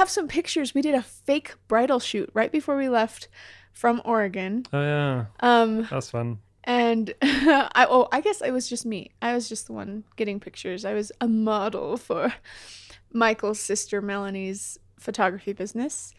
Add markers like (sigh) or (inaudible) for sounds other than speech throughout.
have some pictures. We did a fake bridal shoot right before we left from Oregon. Oh yeah. Um That's fun. And (laughs) I oh, I guess it was just me. I was just the one getting pictures. I was a model for Michael's sister Melanie's photography business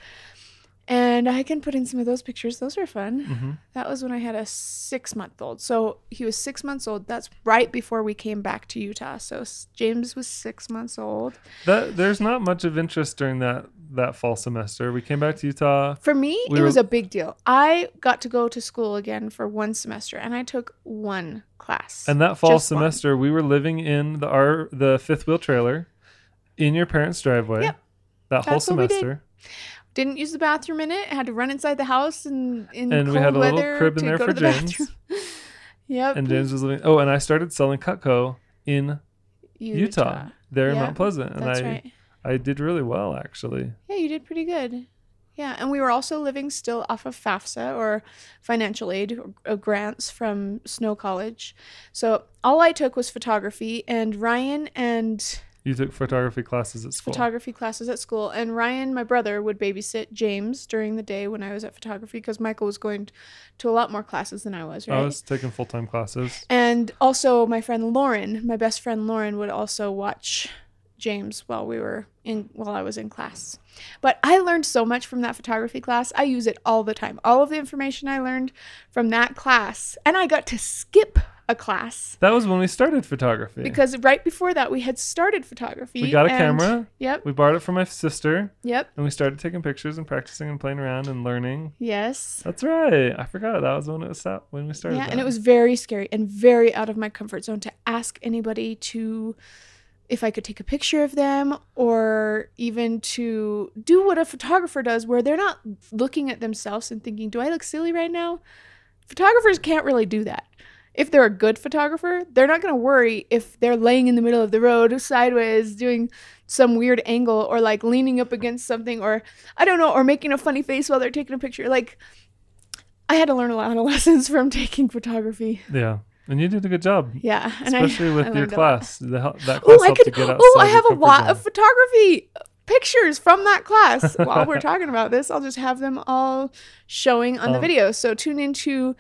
and I can put in some of those pictures. Those were fun. Mm-hmm. That was when I had a six month old. So he was six months old. That's right before we came back to Utah. So James was six months old. That, there's not much of interest during that that fall semester. We came back to Utah. For me, we it were... was a big deal. I got to go to school again for one semester, and I took one class. And that fall semester, one. we were living in the our the fifth wheel trailer in your parents' driveway. Yep. That That's whole semester didn't use the bathroom in it. Had to run inside the house and in and cold we had a little crib in there for James. (laughs) (laughs) yep. And James was living. Oh, and I started selling Cutco in Utah, Utah there yeah, in Mount Pleasant, and I right. I did really well actually. Yeah, you did pretty good. Yeah, and we were also living still off of FAFSA or financial aid or uh, grants from Snow College. So all I took was photography, and Ryan and you took photography classes at school. Photography classes at school, and Ryan, my brother, would babysit James during the day when I was at photography because Michael was going to a lot more classes than I was. Right? I was taking full time classes. And also, my friend Lauren, my best friend Lauren, would also watch James while we were in while I was in class. But I learned so much from that photography class. I use it all the time. All of the information I learned from that class, and I got to skip a class. That was when we started photography. Because right before that, we had started photography. We got a camera. Yep. We borrowed it from my sister. Yep. And we started taking pictures and practicing and playing around and learning. Yes. That's right. I forgot that was when it was when we started. Yeah, that. and it was very scary and very out of my comfort zone to ask anybody to if I could take a picture of them or even to do what a photographer does where they're not looking at themselves and thinking, "Do I look silly right now?" Photographers can't really do that if they're a good photographer, they're not going to worry if they're laying in the middle of the road sideways doing some weird angle or like leaning up against something or I don't know or making a funny face while they're taking a picture. Like I had to learn a lot of (laughs) lessons from taking photography. Yeah. And you did a good job. Yeah, and (laughs) especially I, with I your class. The, that class ooh, I could, Oh, I have a lot zone. of photography pictures from that class. While we're talking about this, I'll just have them all showing on um, the oh. video. So tune into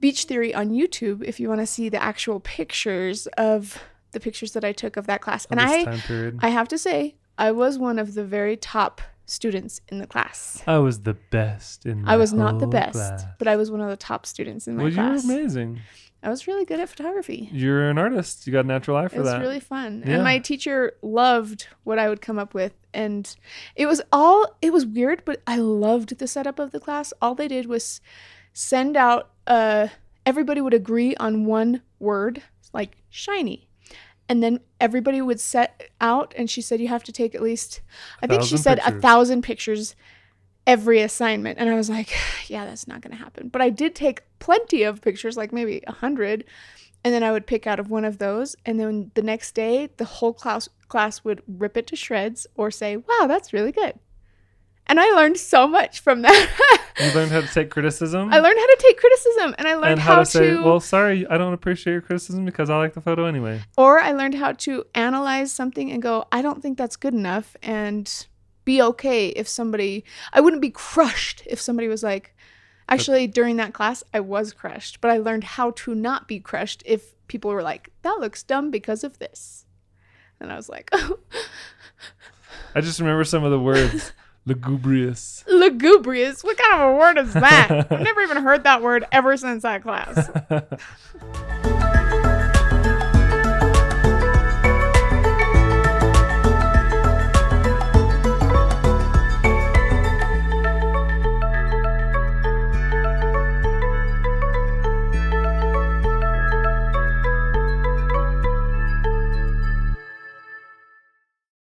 Beach Theory on YouTube if you want to see the actual pictures of the pictures that I took of that class. and I, I have to say, I was one of the very top students in the class. I was the best in. I was not the best, class. but I was one of the top students in my well, class. You amazing. I was really good at photography. You're an artist. You got a natural eye for that. It was that. really fun. Yeah. And my teacher loved what I would come up with. And it was all, it was weird, but I loved the setup of the class. All they did was send out uh, everybody would agree on one word, like shiny. And then everybody would set out, and she said, You have to take at least, I think she said, pictures. a thousand pictures every assignment. And I was like, (sighs) Yeah, that's not going to happen. But I did take plenty of pictures, like maybe a hundred. And then I would pick out of one of those. And then the next day, the whole class, class would rip it to shreds or say, Wow, that's really good. And I learned so much from that. you learned how to take criticism? I learned how to take criticism and I learned and how, how, to say, well, sorry, I don't appreciate your criticism because I like the photo anyway. Or I learned how to analyze something and go, I don't think that's good enough and be okay if somebody, I wouldn't be crushed if somebody was like, actually, but, during that class, I was crushed, but I learned how to not be crushed if people were like, that looks dumb because of this. And I was like, oh. (laughs) I just remember some of the words. Lugubrious. Lugubrious? What kind of a word is that? (laughs) I've never even heard that word ever since that class. (laughs)